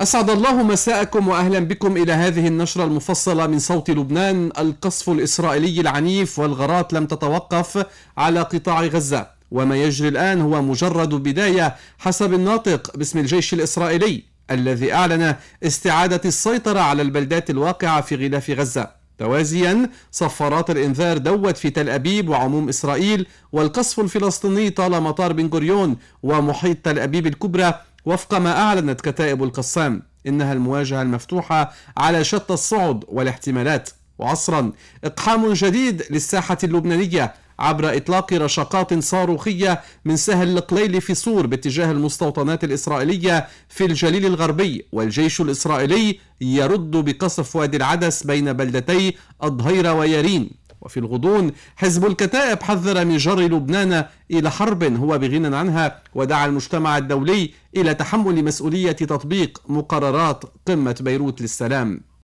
أسعد الله مساءكم وأهلا بكم إلى هذه النشرة المفصلة من صوت لبنان القصف الإسرائيلي العنيف والغارات لم تتوقف على قطاع غزة وما يجري الآن هو مجرد بداية حسب الناطق باسم الجيش الإسرائيلي الذي أعلن استعادة السيطرة على البلدات الواقعة في غلاف غزة توازيا صفارات الانذار دوت في تل ابيب وعموم اسرائيل والقصف الفلسطيني طال مطار بن غوريون ومحيط تل ابيب الكبرى وفق ما أعلنت كتائب القسام إنها المواجهة المفتوحة على شتى الصعد والاحتمالات وعصرا إقحام جديد للساحة اللبنانية عبر إطلاق رشقات صاروخية من سهل القليل في سور باتجاه المستوطنات الإسرائيلية في الجليل الغربي والجيش الإسرائيلي يرد بقصف وادي العدس بين بلدتي الضهيرة ويارين وفي الغضون حزب الكتائب حذر من جر لبنان إلى حرب هو بغنى عنها ودعا المجتمع الدولي إلى تحمل مسؤولية تطبيق مقررات قمة بيروت للسلام